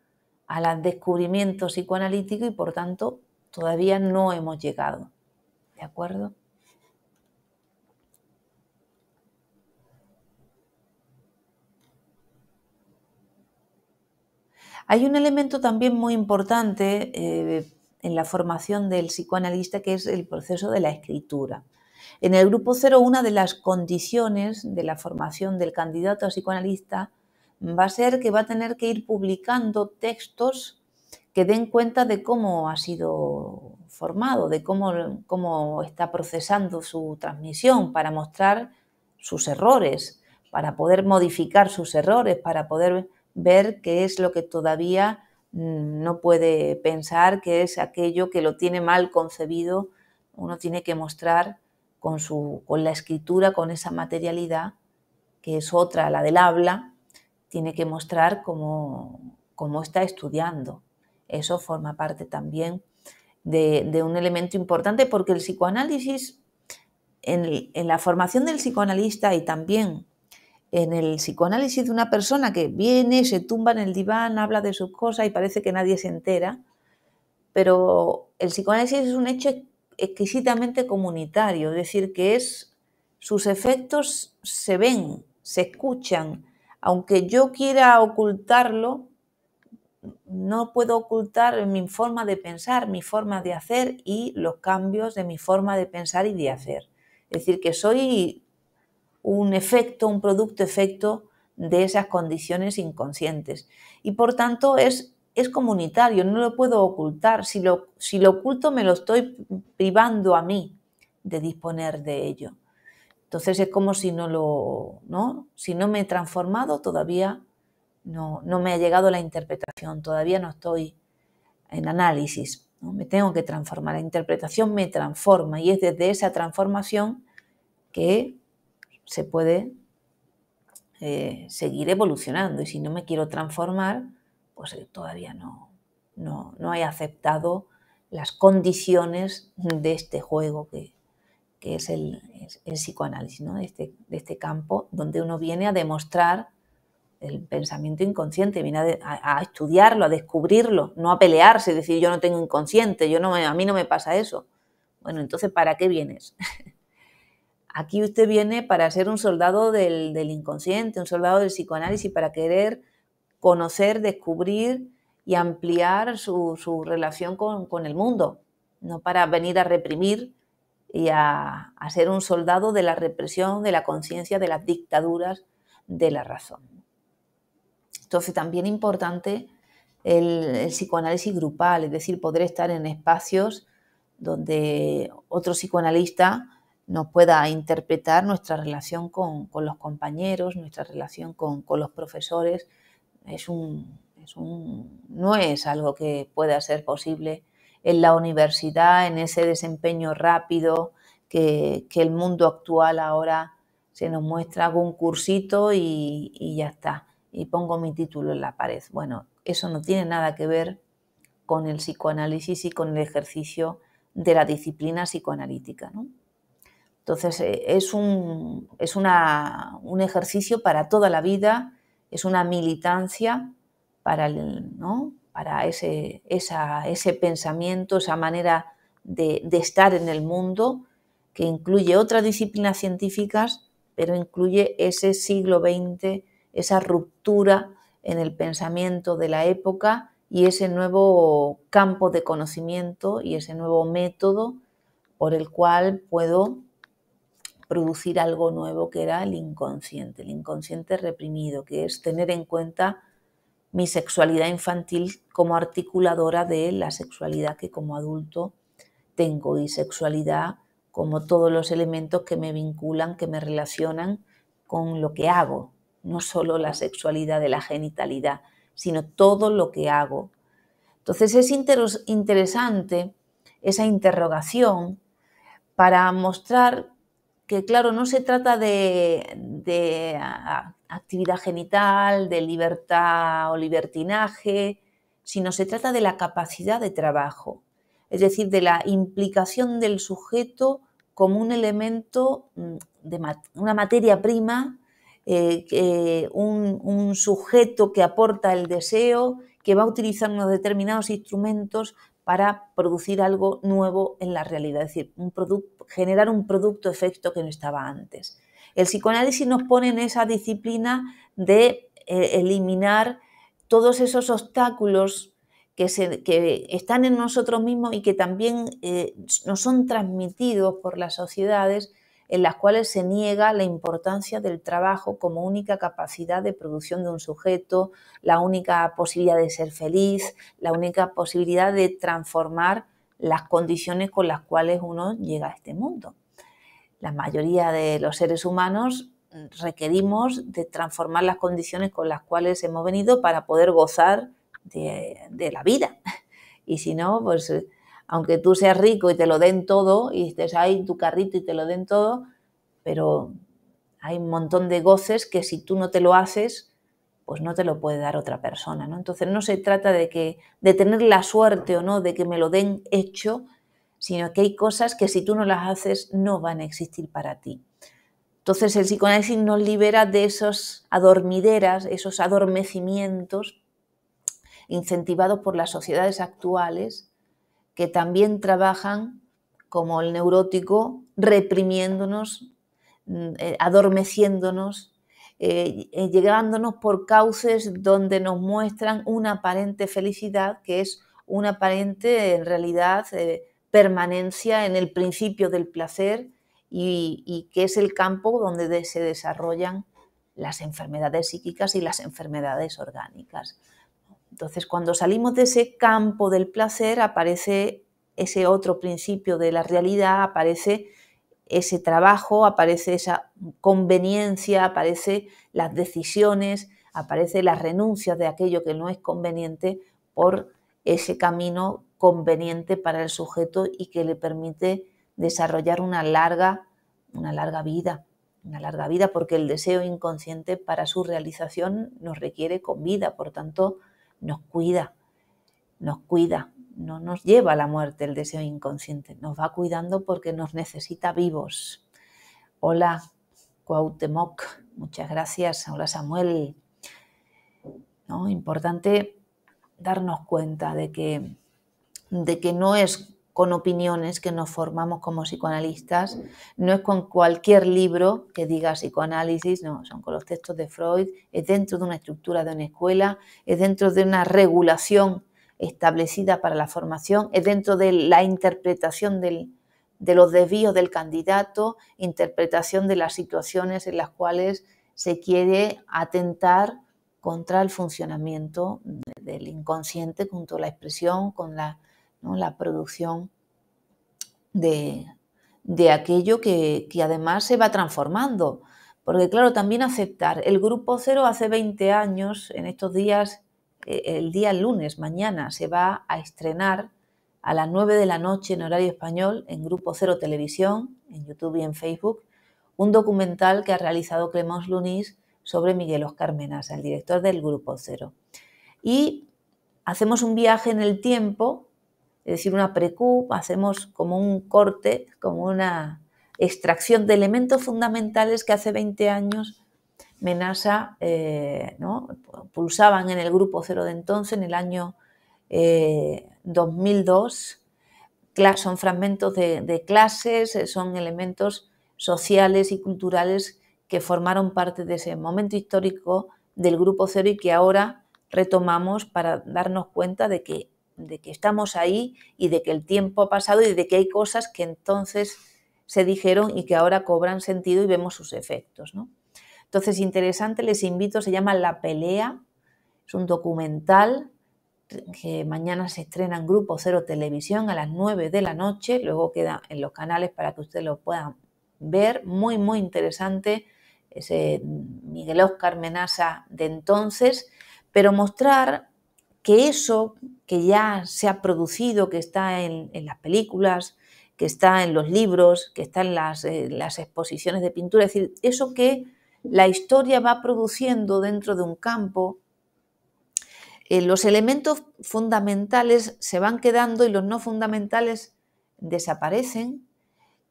a descubrimiento psicoanalítico psicoanalíticos y por tanto todavía no hemos llegado. ¿De acuerdo? Hay un elemento también muy importante eh, en la formación del psicoanalista que es el proceso de la escritura. En el grupo cero, una de las condiciones de la formación del candidato a psicoanalista va a ser que va a tener que ir publicando textos que den cuenta de cómo ha sido formado, de cómo, cómo está procesando su transmisión, para mostrar sus errores, para poder modificar sus errores, para poder ver qué es lo que todavía mm, no puede pensar, qué es aquello que lo tiene mal concebido. Uno tiene que mostrar con, su, con la escritura, con esa materialidad, que es otra, la del habla, tiene que mostrar cómo, cómo está estudiando. Eso forma parte también de, un elemento importante porque el psicoanálisis, en, en la formación del psicoanalista y también en el psicoanálisis de una persona que viene, se tumba en el diván, habla de sus cosas y parece que nadie se entera, pero el psicoanálisis es un hecho exquisitamente comunitario, es decir, que es sus efectos se ven, se escuchan, aunque yo quiera ocultarlo, no puedo ocultar mi forma de pensar, mi forma de hacer y los cambios de mi forma de pensar y de hacer. Es decir, que soy un efecto, un producto efecto de esas condiciones inconscientes. Y por tanto es es comunitario, no lo puedo ocultar. Si lo, oculto me lo estoy privando a mí de disponer de ello. Entonces es como si no lo, ¿no? Si no me he transformado todavía no, no me ha llegado la interpretación, todavía no estoy en análisis, me tengo que transformar, la interpretación me transforma y es desde esa transformación que se puede eh, seguir evolucionando y si no me quiero transformar, pues eh, todavía no, no, no aceptado las condiciones de este juego que, que es el, psicoanálisis, ¿no? Este, de, este, campo, donde uno viene a demostrar el pensamiento inconsciente, viene a, estudiarlo, a descubrirlo, no a pelearse, decir yo no tengo inconsciente, yo no, a mí no me pasa eso. Bueno, entonces, ¿para qué vienes? Aquí usted viene para ser un soldado del, del inconsciente, un soldado del psicoanálisis, para querer conocer, descubrir y ampliar su, relación con, el mundo, no para venir a reprimir y a, ser un soldado de la represión, de la conciencia, de las dictaduras, de la razón. Entonces también importante el, psicoanálisis grupal, es decir, poder estar en espacios donde otro psicoanalista nos pueda interpretar nuestra relación con, los compañeros, nuestra relación con los profesores, no es algo que pueda ser posible en la universidad, en ese desempeño rápido que, el mundo actual ahora se nos muestra, hago un cursito y, ya está, y pongo mi título en la pared. Bueno, eso no tiene nada que ver con el psicoanálisis y con el ejercicio de la disciplina psicoanalítica. ¿no? Entonces, eh, es, un, un, ejercicio para toda la vida es una militancia para, para ese, ese pensamiento, esa manera de, de, estar en el mundo, que incluye otras disciplinas científicas, pero incluye ese siglo XX, esa ruptura en el pensamiento de la época y ese nuevo campo de conocimiento y ese nuevo método por el cual puedo producir algo nuevo que era el inconsciente, el inconsciente reprimido, que es tener en cuenta mi sexualidad infantil como articuladora de la sexualidad que como adulto tengo y sexualidad como todos los elementos que me vinculan, que me relacionan con lo que hago, no solo la sexualidad de la genitalidad, sino todo lo que hago. Entonces es interesante esa interrogación para mostrar que claro, no se trata de, actividad genital, de libertad o libertinaje, sino se trata de la capacidad de trabajo, es decir, de la implicación del sujeto como un elemento, mm, de una materia prima, eh, un sujeto que aporta el deseo, que va a utilizar unos determinados instrumentos para producir algo nuevo en la realidad, es decir, generar un producto efecto que no estaba antes. El psicoanálisis nos pone en esa disciplina de eh, eliminar todos esos obstáculos que, están en nosotros mismos y que también eh, nos son transmitidos por las sociedades en las cuales se niega la importancia del trabajo como única capacidad de producción de un sujeto, la única posibilidad de ser feliz, la única posibilidad de transformar las condiciones con las cuales uno llega a este mundo. La mayoría de los seres humanos requerimos de transformar las condiciones con las cuales hemos venido para poder gozar de, la vida. Y si no, pues aunque tú seas rico y te lo den todo, y estés ahí en tu carrito y te lo den todo, pero hay un montón de goces que si tú no te lo haces, pues no te lo puede dar otra persona, ¿no? Entonces no se trata de que de tener la suerte o no de que me lo den hecho, sino que hay cosas que si tú no las haces no van a existir para ti. Entonces el psicoanálisis nos libera de esas adormideras, esos adormecimientos incentivados por las sociedades actuales que también trabajan como el neurótico, reprimiéndonos, mm, eh, adormeciéndonos, eh, llegándonos por cauces donde nos muestran una aparente felicidad, que es una aparente, en realidad, eh, permanencia en el principio del placer y, que es el campo donde se desarrollan las enfermedades psíquicas y las enfermedades orgánicas. Entonces, cuando salimos de ese campo del placer, aparece ese otro principio de la realidad, aparece ese trabajo, aparece esa conveniencia, aparece las decisiones, aparece las renuncias de aquello que no es conveniente por ese camino conveniente para el sujeto y que le permite desarrollar una larga, una larga vida, una larga vida, porque el deseo inconsciente para su realización nos requiere con vida, por tanto, nos cuida, nos cuida, no nos lleva a la muerte el deseo inconsciente, nos va cuidando porque nos necesita vivos. Hola, Cuauhtémoc, muchas gracias. Hola, Samuel. ¿No? Importante darnos cuenta de que, de que no es con opiniones que nos formamos como psicoanalistas, no es con cualquier libro que diga psicoanálisis, no, son con los textos de Freud, es dentro de una estructura de una escuela, es dentro de una regulación establecida para la formación, es dentro de la interpretación de los desvíos del candidato, interpretación de las situaciones en las cuales se quiere atentar contra el funcionamiento del inconsciente junto a la expresión, con la la producción de, aquello que, además se va transformando. Porque claro, también aceptar, el Grupo Cero hace 20 años, en estos días, eh, el día lunes, mañana, se va a estrenar a las 9 de la noche en horario español en Grupo Cero Televisión, en YouTube y en Facebook, un documental que ha realizado Clemence Lunis sobre Miguel Oscar Menas, el director del Grupo Cero. Y hacemos un viaje en el tiempo es decir, una precu, hacemos como un corte, como una extracción de elementos fundamentales que hace 20 años Menasa eh, pulsaban en el grupo cero de entonces, en el año 2002. Eh, son fragmentos de, clases, eh, son elementos sociales y culturales que formaron parte de ese momento histórico del grupo cero y que ahora retomamos para darnos cuenta de que de que estamos ahí y de que el tiempo ha pasado y de que hay cosas que entonces se dijeron y que ahora cobran sentido y vemos sus efectos. ¿no? Entonces, interesante, les invito, se llama La Pelea, es un documental que mañana se estrena en Grupo Cero Televisión a las 9 de la noche, luego queda en los canales para que ustedes lo puedan ver, muy, muy interesante ese Miguel Oscar Menaza de entonces, pero mostrar que eso que ya se ha producido, que está en, las películas, que está en los libros, que está en eh, las, exposiciones de pintura, es decir, eso que la historia va produciendo dentro de un campo, eh, los elementos fundamentales se van quedando y los no fundamentales desaparecen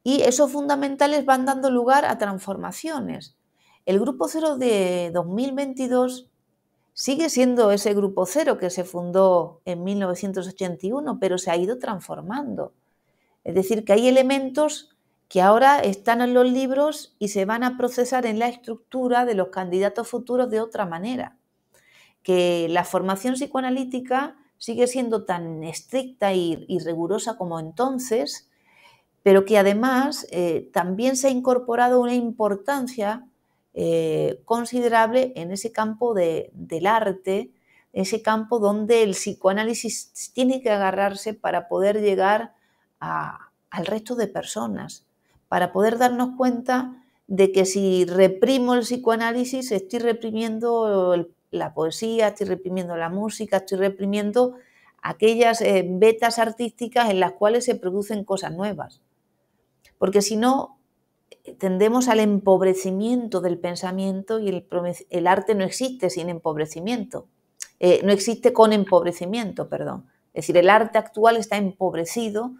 y esos fundamentales van dando lugar a transformaciones. El Grupo Cero de 2022 Sigue siendo ese grupo cero que se fundó en 1981, pero se ha ido transformando. Es decir, que hay elementos que ahora están en los libros y se van a procesar en la estructura de los candidatos futuros de otra manera. Que la formación psicoanalítica sigue siendo tan estricta y, rigurosa como entonces, pero que además eh, también se ha incorporado una importancia eh, considerable en ese campo del arte, ese campo donde el psicoanálisis tiene que agarrarse para poder llegar al resto de personas, para poder darnos cuenta de que si reprimo el psicoanálisis, estoy reprimiendo la poesía, estoy reprimiendo la música, estoy reprimiendo aquellas eh, vetas artísticas en las cuales se producen cosas nuevas. Porque si no, tendemos al empobrecimiento del pensamiento y el, arte no existe sin empobrecimiento, eh, no existe con empobrecimiento, perdón. Es decir, el arte actual está empobrecido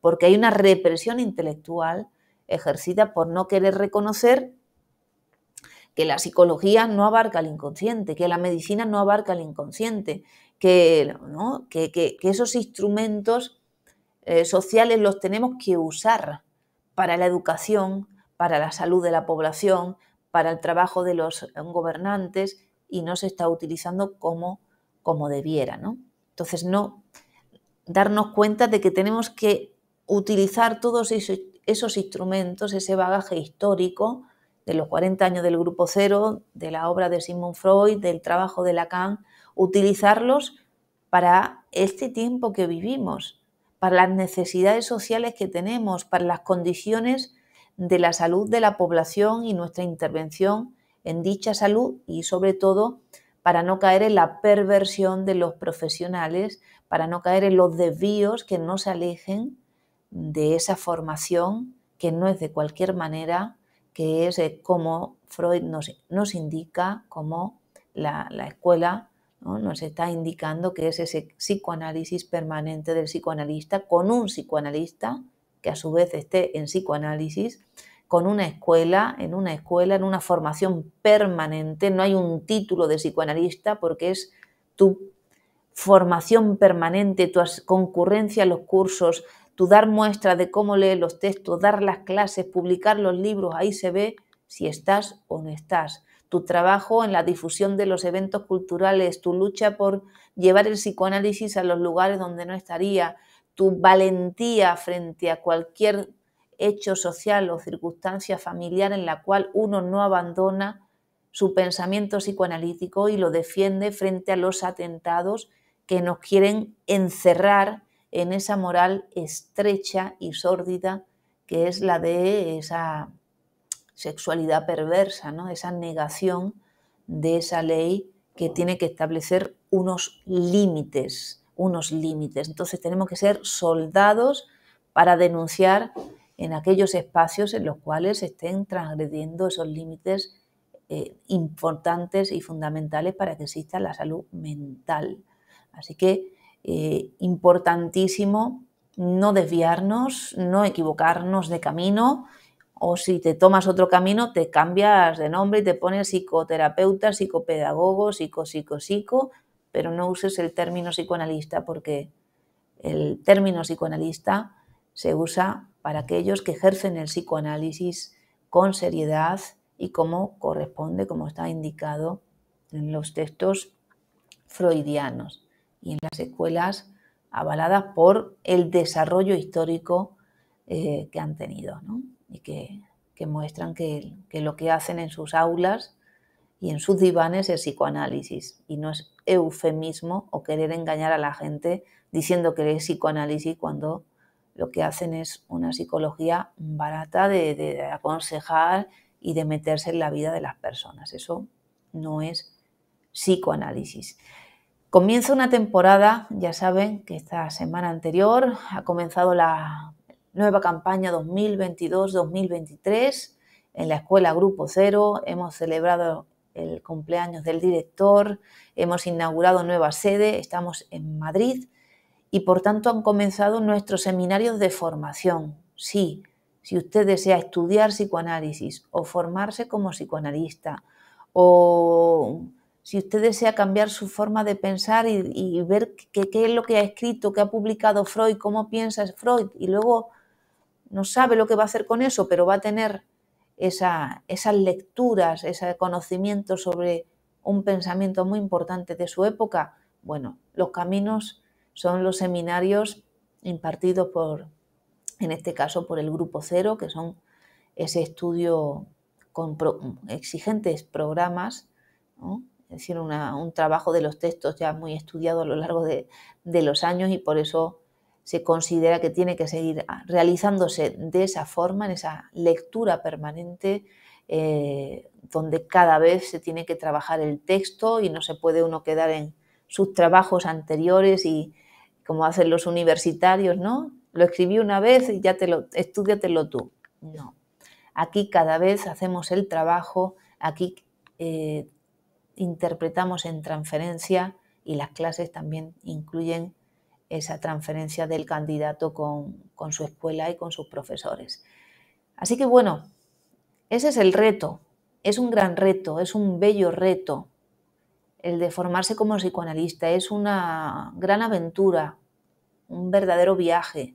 porque hay una represión intelectual ejercida por no querer reconocer que la psicología no abarca el inconsciente, que la medicina no abarca el inconsciente, que, esos instrumentos eh, sociales los tenemos que usar para la educación, para la salud de la población, para el trabajo de los eh, gobernantes y no se está utilizando como, como debiera. Entonces, no darnos cuenta de que tenemos que utilizar todos esos, instrumentos, ese bagaje histórico de los 40 años del Grupo Cero, de la obra de Sigmund Freud, del trabajo de Lacan, utilizarlos para este tiempo que vivimos, para las necesidades sociales que tenemos, para las condiciones de la salud de la población y nuestra intervención en dicha salud y sobre todo para no caer en la perversión de los profesionales, para no caer en los desvíos que no se alejen de esa formación que no es de cualquier manera, que es eh, como Freud nos, indica, como la, escuela nos está indicando que es ese psicoanálisis permanente del psicoanalista con un psicoanalista que a su vez esté en psicoanálisis, con una escuela, en una escuela, en una formación permanente. No hay un título de psicoanalista porque es tu formación permanente, tu concurrencia a los cursos, tu dar muestra de cómo leer los textos, dar las clases, publicar los libros, ahí se ve si estás o no estás. Tu trabajo en la difusión de los eventos culturales, tu lucha por llevar el psicoanálisis a los lugares donde no estaría, tu valentía frente a cualquier hecho social o circunstancia familiar en la cual uno no abandona su pensamiento psicoanalítico y lo defiende frente a los atentados que nos quieren encerrar en esa moral estrecha y sórdida que es la de esa sexualidad perversa, ¿no? esa negación de esa ley que tiene que establecer unos límites unos límites. Entonces tenemos que ser soldados para denunciar en aquellos espacios en los cuales se estén transgrediendo esos límites eh, importantes y fundamentales para que exista la salud mental. Así que eh, importantísimo no desviarnos, no equivocarnos de camino o si te tomas otro camino te cambias de nombre y te pones psicoterapeuta, psicopedagogo, psico, psico, psico pero no uses el término psicoanalista porque el término psicoanalista se usa para aquellos que ejercen el psicoanálisis con seriedad y como corresponde, como está indicado en los textos freudianos y en las escuelas avaladas por el desarrollo histórico eh, que han tenido y que, muestran que, lo que hacen en sus aulas y en sus divanes el psicoanálisis. Y no es eufemismo o querer engañar a la gente diciendo que es psicoanálisis cuando lo que hacen es una psicología barata de, aconsejar y de meterse en la vida de las personas. Eso no es psicoanálisis. Comienza una temporada, ya saben que esta semana anterior ha comenzado la nueva campaña 2022-2023 en la escuela Grupo Cero. Hemos celebrado el cumpleaños del director, hemos inaugurado nueva sede, estamos en Madrid y por tanto han comenzado nuestros seminarios de formación. Sí, si usted desea estudiar psicoanálisis o formarse como psicoanalista o si usted desea cambiar su forma de pensar y, ver qué es lo que ha escrito, qué ha publicado Freud, cómo piensa Freud y luego no sabe lo que va a hacer con eso, pero va a tener esas lecturas, ese conocimiento sobre un pensamiento muy importante de su época? Bueno, los caminos son los seminarios impartidos por, en este caso, por el Grupo Cero, que son ese estudio con exigentes programas, es decir, un trabajo de los textos ya muy estudiado a lo largo de los años y por eso se considera que tiene que seguir realizándose de esa forma, en esa lectura permanente, eh, donde cada vez se tiene que trabajar el texto y no se puede uno quedar en sus trabajos anteriores y como hacen los universitarios, ¿no? Lo escribí una vez y ya te lo, estudiatelo tú. No. Aquí cada vez hacemos el trabajo, aquí eh, interpretamos en transferencia y las clases también incluyen esa transferencia del candidato con, su escuela y con sus profesores. Así que bueno, ese es el reto, es un gran reto, es un bello reto. El de formarse como psicoanalista es una gran aventura, un verdadero viaje.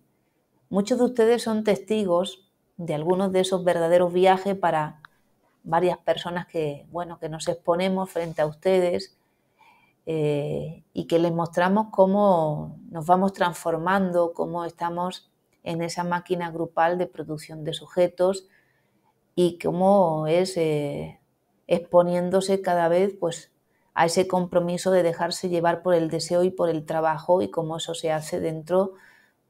Muchos de ustedes son testigos de algunos de esos verdaderos viajes para varias personas que, bueno, que nos exponemos frente a ustedes eh, y que les mostramos cómo nos vamos transformando, cómo estamos en esa máquina grupal de producción de sujetos y cómo es eh, exponiéndose cada vez pues, a ese compromiso de dejarse llevar por el deseo y por el trabajo y cómo eso se hace dentro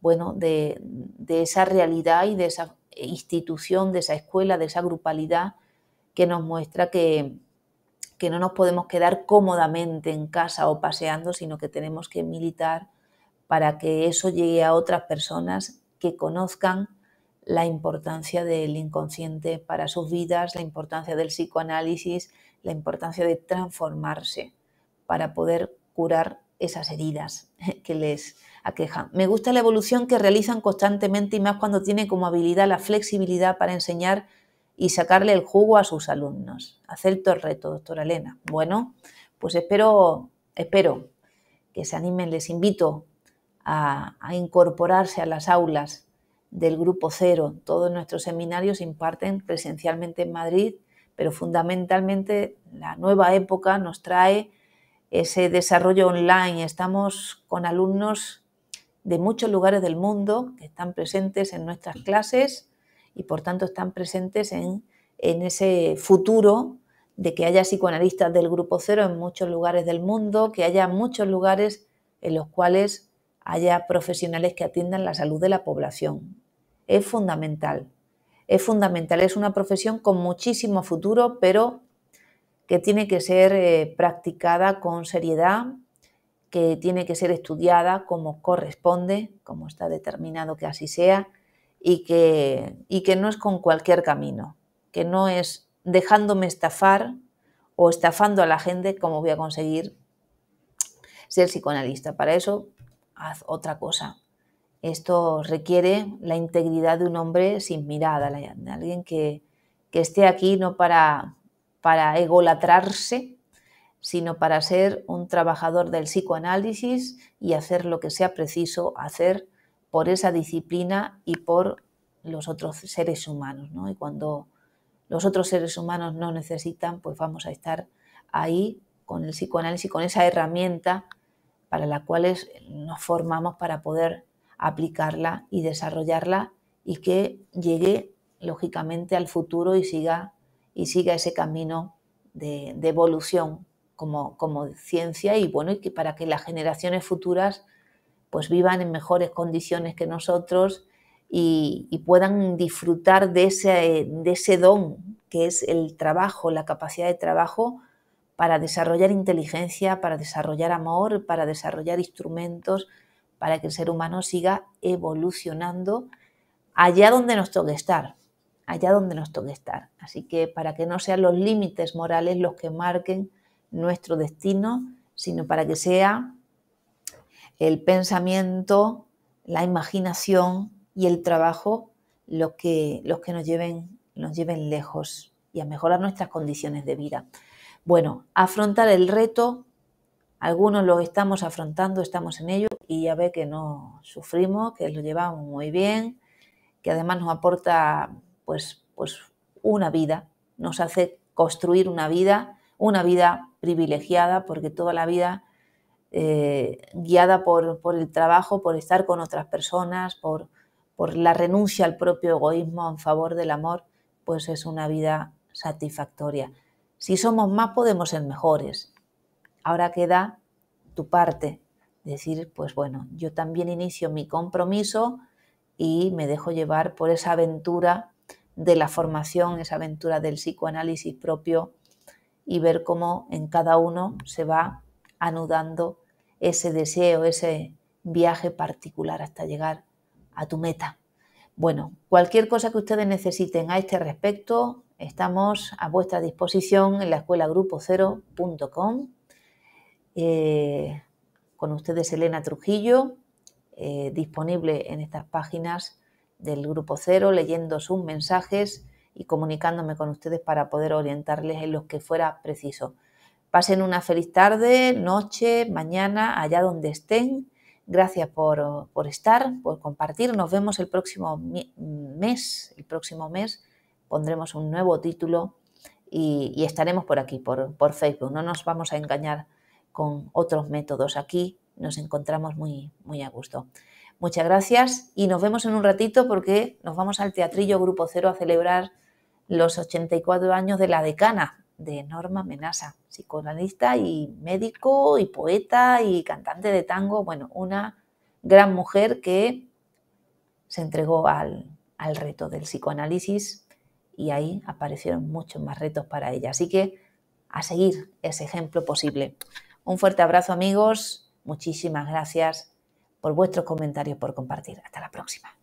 bueno, de, de esa realidad y de esa institución, de esa escuela, de esa grupalidad que nos muestra que, que no nos podemos quedar cómodamente en casa o paseando, sino que tenemos que militar para que eso llegue a otras personas que conozcan la importancia del inconsciente para sus vidas, la importancia del psicoanálisis, la importancia de transformarse para poder curar esas heridas que les aquejan. Me gusta la evolución que realizan constantemente y más cuando tienen como habilidad la flexibilidad para enseñar y sacarle el jugo a sus alumnos. Acepto el reto, doctora Elena. Bueno, pues espero, espero que se animen. Les invito a, a incorporarse a las aulas del Grupo Cero. Todos nuestros seminarios se imparten presencialmente en Madrid, pero fundamentalmente la nueva época nos trae ese desarrollo online. Estamos con alumnos de muchos lugares del mundo que están presentes en nuestras clases y por tanto están presentes en, ese futuro de que haya psicoanalistas del grupo cero en muchos lugares del mundo, que haya muchos lugares en los cuales haya profesionales que atiendan la salud de la población. Es fundamental, es fundamental, es una profesión con muchísimo futuro, pero que tiene que ser eh, practicada con seriedad, que tiene que ser estudiada como corresponde, como está determinado que así sea, y que, que no es con cualquier camino, que no es dejándome estafar o estafando a la gente como voy a conseguir ser psicoanalista. Para eso, haz otra cosa. Esto requiere la integridad de un hombre sin mirada, de alguien que, que esté aquí no para, para egolatrarse, sino para ser un trabajador del psicoanálisis y hacer lo que sea preciso hacer por esa disciplina y por los otros seres humanos. ¿no? Y cuando los otros seres humanos no necesitan, pues vamos a estar ahí con el psicoanálisis, con esa herramienta para la cual nos formamos para poder aplicarla y desarrollarla y que llegue lógicamente al futuro y siga, y siga ese camino de, evolución como, como ciencia y bueno, y para que las generaciones futuras pues vivan en mejores condiciones que nosotros y, puedan disfrutar de ese, de ese don que es el trabajo, la capacidad de trabajo para desarrollar inteligencia, para desarrollar amor, para desarrollar instrumentos, para que el ser humano siga evolucionando allá donde nos toque estar, allá donde nos toque estar. Así que para que no sean los límites morales los que marquen nuestro destino, sino para que sea el pensamiento, la imaginación y el trabajo los que, los que nos, lleven, lleven lejos y a mejorar nuestras condiciones de vida. Bueno, afrontar el reto, algunos lo estamos afrontando, estamos en ello y ya ve que no sufrimos, que lo llevamos muy bien, que además nos aporta pues, pues una vida, nos hace construir una vida, una vida privilegiada, porque toda la vida eh, guiada por, el trabajo, por estar con otras personas, por, por la renuncia al propio egoísmo en favor del amor, pues es una vida satisfactoria. Si somos más podemos ser mejores. Ahora queda tu parte, decir, pues bueno, yo también inicio mi compromiso y me dejo llevar por esa aventura de la formación, esa aventura del psicoanálisis propio y ver cómo en cada uno se va anudando ese deseo, ese viaje particular hasta llegar a tu meta. Bueno, cualquier cosa que ustedes necesiten a este respecto, estamos a vuestra disposición en la escuela grupocero.com. Eh, con ustedes Elena Trujillo, eh, disponible en estas páginas del Grupo Cero, leyendo sus mensajes y comunicándome con ustedes para poder orientarles en lo que fuera preciso. Pasen una feliz tarde, noche, mañana, allá donde estén. Gracias por, estar, por compartir. Nos vemos el próximo mes. El próximo mes pondremos un nuevo título y, estaremos por aquí, por, Facebook. No nos vamos a engañar con otros métodos. Aquí nos encontramos muy, muy a gusto. Muchas gracias y nos vemos en un ratito porque nos vamos al Teatrillo Grupo Cero a celebrar los 84 años de la decana de Norma amenaza, psicoanalista y médico y poeta y cantante de tango, bueno, una gran mujer que se entregó al, al reto del psicoanálisis y ahí aparecieron muchos más retos para ella. Así que a seguir ese ejemplo posible. Un fuerte abrazo amigos, muchísimas gracias por vuestros comentarios, por compartir. Hasta la próxima.